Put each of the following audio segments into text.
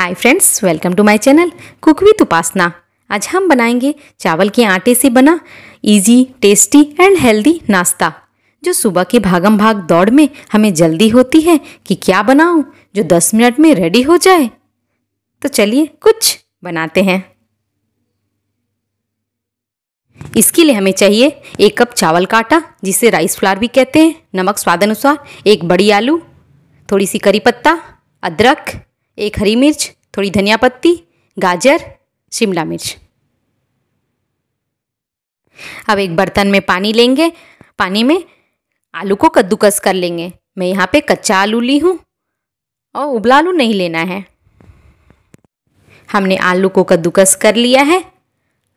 hi friends welcome to my channel cook with Upasana आज हम बनाएंगे चावल के आटे से बना इजी टेस्टी एंड हेल्दी नाश्ता जो सुबह के भागम भाग दौड़ में हमें जल्दी होती है कि क्या बनाऊं जो 10 मिनट में रेडी हो जाए तो चलिए कुछ बनाते हैं इसके लिए हमें चाहिए एक कप चावल का आटा जिसे राइस फ्लावर भी कहते हैं नमक स्वाद अनुसार एक बड़ी आलू थोड़ी सी करी पत्ता अदरक एक हरी मिर्च थोड़ी धनिया पत्ती गाजर शिमला मिर्च अब एक बर्तन में पानी लेंगे पानी में आलू को कद्दूकस कर लेंगे मैं यहाँ पे कच्चा आलू ली हूँ और उबला आलू नहीं लेना है हमने आलू को कद्दूकस कर लिया है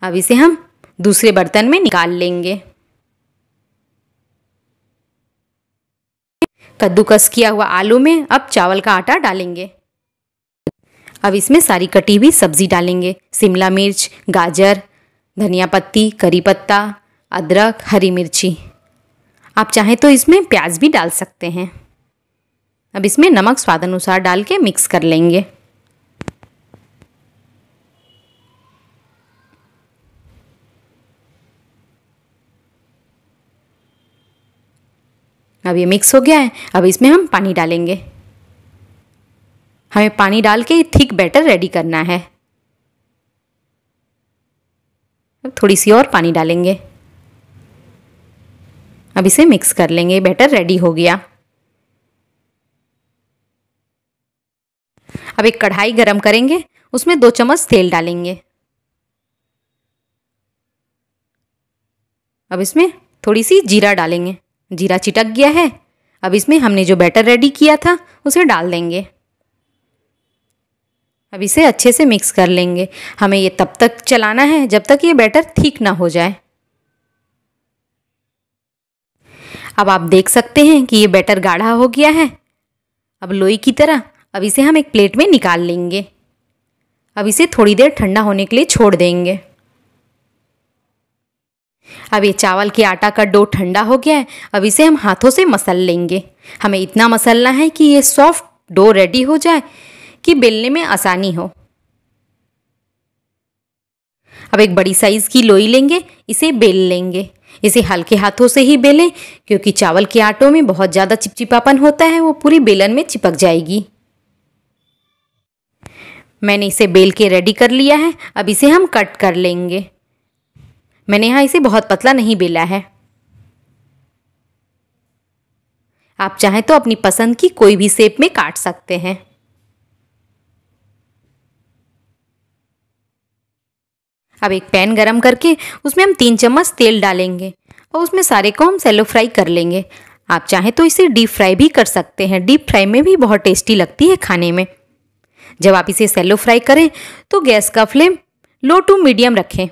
अब इसे हम दूसरे बर्तन में निकाल लेंगे कद्दूकस किया हुआ आलू में अब चावल का आटा डालेंगे अब इसमें सारी कटी हुई सब्जी डालेंगे शिमला मिर्च गाजर धनिया पत्ती करी पत्ता अदरक हरी मिर्ची आप चाहें तो इसमें प्याज भी डाल सकते हैं अब इसमें नमक स्वाद अनुसार डाल के मिक्स कर लेंगे अब ये मिक्स हो गया है अब इसमें हम पानी डालेंगे हमें पानी डाल के थिक बैटर रेडी करना है अब थोड़ी सी और पानी डालेंगे अब इसे मिक्स कर लेंगे बैटर रेडी हो गया अब एक कढ़ाई गरम करेंगे उसमें दो चम्मच तेल डालेंगे अब इसमें थोड़ी सी जीरा डालेंगे जीरा चिटक गया है अब इसमें हमने जो बैटर रेडी किया था उसे डाल देंगे अब इसे अच्छे से मिक्स कर लेंगे हमें ये तब तक चलाना है जब तक ये बैटर ठीक ना हो जाए अब आप देख सकते हैं कि ये बैटर गाढ़ा हो गया है अब लोई की तरह अब इसे हम एक प्लेट में निकाल लेंगे अब इसे थोड़ी देर ठंडा होने के लिए छोड़ देंगे अब ये चावल के आटा का डो ठंडा हो गया है अब इसे हम हाथों से मसल लेंगे हमें इतना मसलना है कि ये सॉफ्ट डो रेडी हो जाए कि बेलने में आसानी हो अब एक बड़ी साइज़ की लोई लेंगे इसे बेल लेंगे इसे हल्के हाथों से ही बेलें क्योंकि चावल के आटों में बहुत ज़्यादा चिपचिपापन होता है वो पूरी बेलन में चिपक जाएगी मैंने इसे बेल के रेडी कर लिया है अब इसे हम कट कर लेंगे मैंने यहाँ इसे बहुत पतला नहीं बेला है आप चाहें तो अपनी पसंद की कोई भी शेप में काट सकते हैं अब एक पैन गरम करके उसमें हम तीन चम्मच तेल डालेंगे और उसमें सारे को हम सेलो फ्राई कर लेंगे आप चाहें तो इसे डीप फ्राई भी कर सकते हैं डीप फ्राई में भी बहुत टेस्टी लगती है खाने में जब आप इसे सेलो फ्राई करें तो गैस का फ्लेम लो टू मीडियम रखें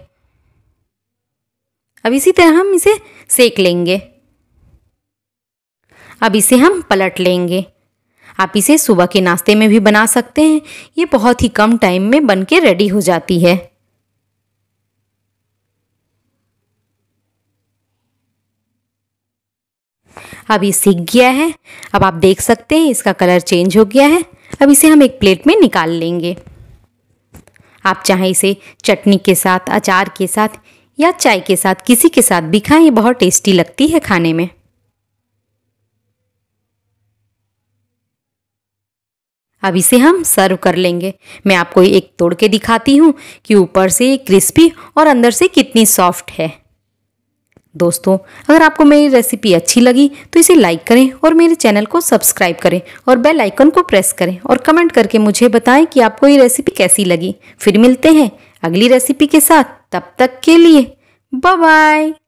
अब इसी तरह हम इसे सेक लेंगे अब इसे हम पलट लेंगे आप इसे सुबह के नाश्ते में भी बना सकते हैं ये बहुत ही कम टाइम में बन के रेडी हो जाती है अब ये सीख गया है अब आप देख सकते हैं इसका कलर चेंज हो गया है अब इसे हम एक प्लेट में निकाल लेंगे आप चाहे इसे चटनी के साथ अचार के साथ या चाय के साथ किसी के साथ भी खाएं ये बहुत टेस्टी लगती है खाने में अब इसे हम सर्व कर लेंगे मैं आपको एक तोड़ के दिखाती हूँ कि ऊपर से ये क्रिस्पी और अंदर से कितनी सॉफ्ट है दोस्तों अगर आपको मेरी रेसिपी अच्छी लगी तो इसे लाइक करें और मेरे चैनल को सब्सक्राइब करें और बेल आइकन को प्रेस करें और कमेंट करके मुझे बताएं कि आपको ये रेसिपी कैसी लगी फिर मिलते हैं अगली रेसिपी के साथ तब तक के लिए बाय बाय